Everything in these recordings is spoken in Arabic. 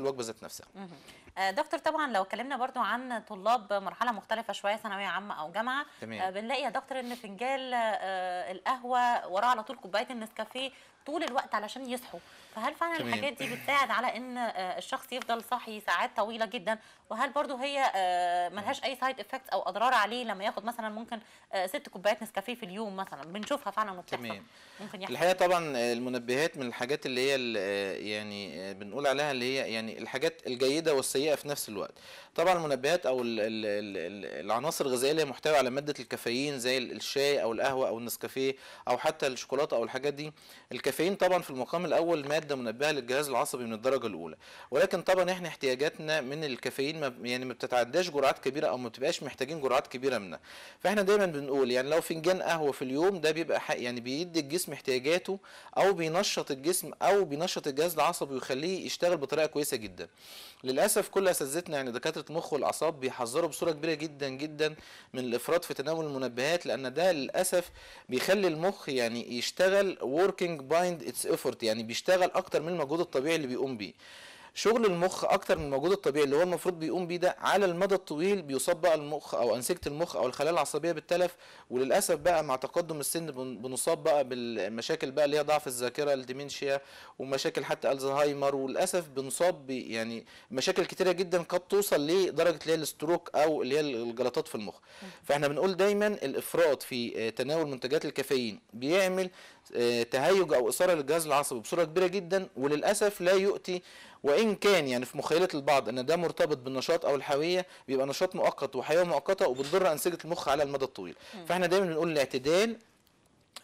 الوجبه ذات نفسها. آه، دكتور طبعا لو اتكلمنا برضو عن طلاب مرحله مختلفه شويه ثانويه عامه او جامعه تمام. آه، بنلاقي يا دكتور ان فنجان آه، القهوه وراه على طول كوبايه النسكافيه طول الوقت علشان يصحوا فهل فعلا تمام. الحاجات دي بتساعد على ان آه، الشخص يفضل صاحي ساعات طويله جدا وهل برضو هي آه، ملهاش اي سايد افكت او اضرار عليه لما ياخد مثلا ممكن آه، ست كوبايات نسكافيه في اليوم مثلا بنشوفها فعلا وبتحصل ممكن يحصل الحقيقه طبعا المنبهات من الحاجات اللي هي اللي يعني بنقول عليها اللي هي يعني الحاجات الجيده والسيئه في نفس الوقت طبعا المنبهات او العناصر الغذائيه اللي هي محتويه على ماده الكافيين زي الشاي او القهوه او النسكافيه او حتى الشوكولاته او الحاجات دي الكافيين الكافيين طبعا في المقام الاول ماده منبهه للجهاز العصبي من الدرجه الاولى ولكن طبعا احنا احتياجاتنا من الكافيين يعني ما بتتعداش جرعات كبيره او ما بتبقاش محتاجين جرعات كبيره منها فاحنا دايما بنقول يعني لو فنجان قهوه في اليوم ده بيبقى يعني بيدي الجسم احتياجاته او بينشط الجسم او بينشط الجهاز العصبي ويخليه يشتغل بطريقه كويسه جدا للاسف كل اساتذتنا يعني دكاتره المخ والاعصاب بيحذروا بصوره كبيره جدا جدا من الافراط في تناول المنبهات لان ده للاسف بيخلي المخ يعني يشتغل وركينج باي بيهايند اتس ايفورت يعني بيشتغل اكتر من المجهود الطبيعي اللي بيقوم بيه شغل المخ اكتر من المجهود الطبيعي اللي هو المفروض بيقوم بيه ده على المدى الطويل بيصاب بقى المخ او انسجه المخ او الخلايا العصبيه بالتلف وللاسف بقى مع تقدم السن بنصاب بقى بالمشاكل بقى اللي هي ضعف الذاكره الديمنشيا ومشاكل حتى الزهايمر وللاسف بنصاب يعني مشاكل كتيره جدا قد توصل لدرجه اللي هي الاستروك او اللي هي الجلطات في المخ فاحنا بنقول دايما الافراط في آه، تناول منتجات الكافيين بيعمل آه، تهيج او اثاره للجهاز العصبي بصوره كبيره جدا وللاسف لا يؤتي وان كان يعني في مخيله البعض ان ده مرتبط بالنشاط او الحيويه بيبقى نشاط مؤقت وحيويه مؤقته وبتضر انسجه المخ على المدى الطويل فاحنا دايما بنقول الاعتدال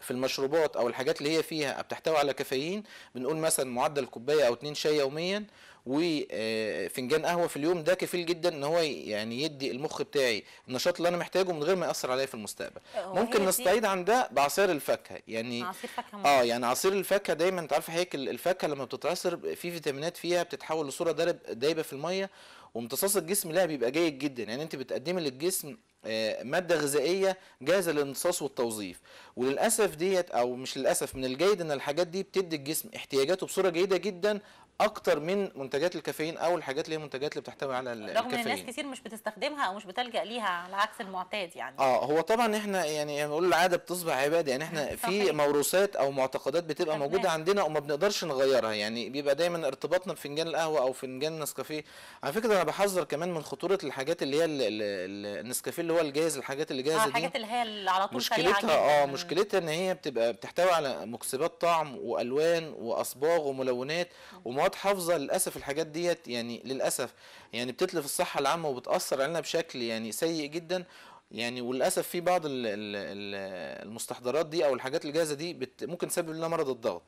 في المشروبات او الحاجات اللي هي فيها بتحتوي على كافيين بنقول مثلا معدل كوبايه او اتنين شاي يوميا وفنجان آه، قهوه في اليوم ده كفيل جدا ان هو يعني يدي المخ بتاعي النشاط اللي انا محتاجه من غير ما ياثر عليا في المستقبل ممكن نستعيد عن ده بعصير الفاكهه يعني عصير فاكهه اه يعني عصير الفاكهه دايما انت عارف حضرتك الفاكهه لما بتتعصر في فيتامينات فيها بتتحول لصوره دايبه في الميه وامتصاص الجسم لها بيبقى جيد جدا يعني انت بتقدمي للجسم آه، ماده غذائيه جاهزه للامتصاص والتوظيف وللاسف ديت او مش للاسف من الجيد ان الحاجات دي بتدي الجسم احتياجاته بصوره جيده جدا اكتر من منتجات الكافيين او الحاجات اللي هي منتجات اللي بتحتوي على الكافيين رغم ان ناس كتير مش بتستخدمها او مش بتلجا ليها على عكس المعتاد يعني اه هو طبعا احنا يعني نقول العاده بتصبح عباده يعني احنا في موروثات او معتقدات بتبقى أبنى. موجوده عندنا وما بنقدرش نغيرها يعني بيبقى دايما ارتباطنا بفنجان القهوه او فنجان النسكافيه على فكره انا بحذر كمان من خطوره الحاجات اللي هي النسكافيه اللي هو الجاهز الحاجات اللي جاهزه آه دي الحاجات اللي هي على طول مشكلتها اه مشكلتها ان هي بتبقى بتحتوي على مكسبات طعم والوان واصباغ وملونات ومواد مجموعات حافظه للاسف الحاجات ديت يعني للاسف يعني بتتلف الصحه العامه وبتاثر علينا بشكل يعني سيء جدا يعني وللاسف في بعض المستحضرات دي او الحاجات الجاهزه دي بت ممكن تسبب لنا مرض الضغط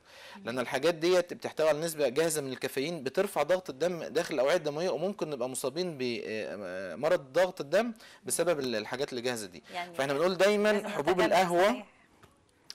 لان الحاجات ديت بتحتوي على نسبه جاهزه من الكافيين بترفع ضغط الدم داخل الاوعيه الدمويه وممكن نبقى مصابين بمرض آه، ضغط الدم بسبب الحاجات الجاهزه دي يعني فاحنا بنقول دايما حبوب القهوه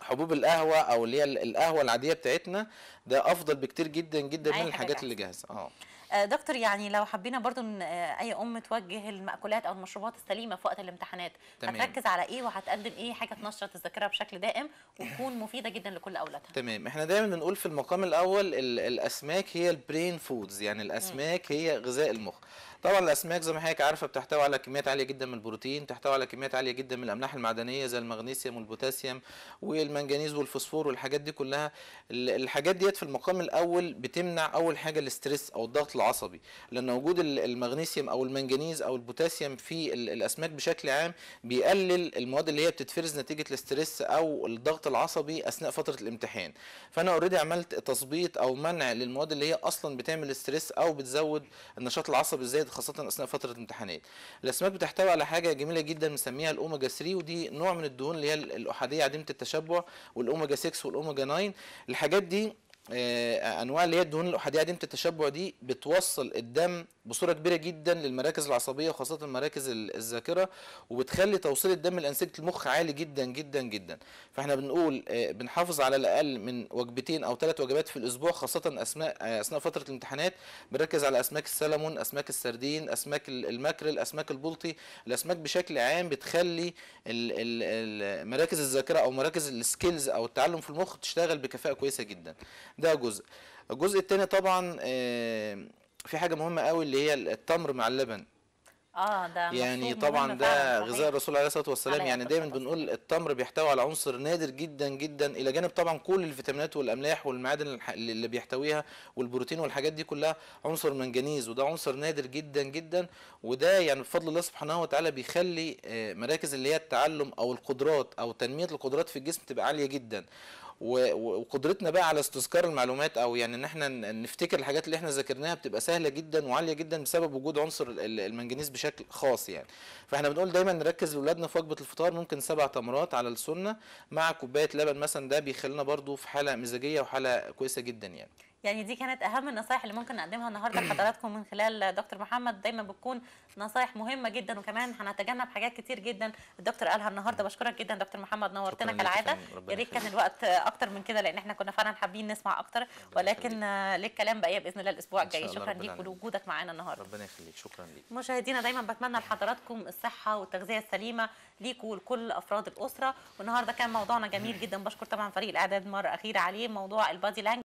حبوب القهوه او اللي هي القهوه العاديه بتاعتنا ده افضل بكتير جدا جدا من الحاجات اللي جاهزه اه آه، دكتور يعني لو حبينا برضو ان آه، اي ام توجه المأكولات او المشروبات السليمه في وقت الامتحانات تمام. هتركز على ايه وهتقدم ايه حاجه تنشط الذاكره بشكل دائم وتكون مفيده جدا لكل اولادها تمام احنا دايما بنقول في المقام الاول الاسماك هي البرين فودز يعني الاسماك هي غذاء المخ طبعا الاسماك زي ما حضرتك عارفه بتحتوي على كميات عاليه جدا من البروتين بتحتوي على كميات عاليه جدا من الاملاح المعدنيه زي المغنيسيوم والبوتاسيوم والمنجنيز والفوسفور والحاجات دي كلها الحاجات ديت في المقام الاول بتمنع اول حاجه الاسترس او الضغط العصبي لان وجود المغنيسيوم او المنجنيز او البوتاسيوم في الاسماك بشكل عام بيقلل المواد اللي هي بتتفرز نتيجه الاسترس او الضغط العصبي اثناء فتره الامتحان فانا اوريدي عملت تثبيط او منع للمواد اللي هي اصلا بتعمل استرس او بتزود النشاط العصبي الزايد خاصه اثناء فتره الامتحانات الاسماك بتحتوي على حاجه جميله جدا بنسميها الاوميجا 3 ودي نوع من الدهون اللي هي الاحاديه عديمه التشبع والاوميجا 6 والاوميجا 9 الحاجات دي آه، انواع اللي هي الدهون الاحاديه عدم التشبع دي بتوصل الدم بصوره كبيره جدا للمراكز العصبيه وخاصه مراكز الذاكره وبتخلي توصيل الدم لانسجه المخ عالي جدا جدا جدا فاحنا بنقول آه، بنحافظ على الاقل من وجبتين او ثلاث وجبات في الاسبوع خاصه اثناء آه، اثناء فتره الامتحانات بنركز على اسماك السلمون اسماك السردين اسماك الماكريل اسماك البلطي الاسماك بشكل عام بتخلي مراكز الذاكره او مراكز السكيلز او التعلم في المخ تشتغل بكفاءه كويسه جدا ده جزء الجزء الثاني طبعا آه، في حاجه مهمه قوي اللي هي التمر مع اللبن اه ده يعني طبعا ده غذاء الرسول عليه الصلاه والسلام يعني دايما بنقول التمر بيحتوي على عنصر نادر جدا جدا الى جانب طبعا كل الفيتامينات والاملاح والمعادن اللي بيحتويها والبروتين والحاجات دي كلها عنصر منجنيز وده عنصر نادر جدا جدا وده يعني بفضل الله سبحانه وتعالى بيخلي آه، مراكز اللي هي التعلم او القدرات او تنميه القدرات في الجسم تبقى عاليه جدا وقدرتنا بقى على استذكار المعلومات او يعني ان احنا نفتكر الحاجات اللي احنا ذاكرناها بتبقى سهله جدا وعاليه جدا بسبب وجود عنصر المنجنيز بشكل خاص يعني فاحنا بنقول دايما نركز لاولادنا في وجبه الفطار ممكن سبع تمرات على السنه مع كوبايه لبن مثلا ده بيخلينا برضو في حاله مزاجيه وحاله كويسه جدا يعني يعني دي كانت اهم النصايح اللي ممكن نقدمها النهارده لحضراتكم من خلال دكتور محمد دايما بتكون نصايح مهمه جدا وكمان هنتجنب حاجات كتير جدا الدكتور قالها النهارده بشكرك جدا دكتور محمد نورتنا كالعاده يا ريت كان الوقت اكتر من كده لان احنا كنا فعلا حابين نسمع اكتر ولكن ليه كلام بقيه إيه باذن الله الاسبوع الجاي شكرا ليك ولوجودك معانا النهارده ربنا يخليك شكرا ليك مشاهدينا دايما بتمنى لحضراتكم الصحه والتغذيه السليمه ليكوا ولكل افراد الاسره والنهارده كان موضوعنا جميل جدا بشكر طبعا فريق الاعداد مره اخيره عليه موضوع البادي لانج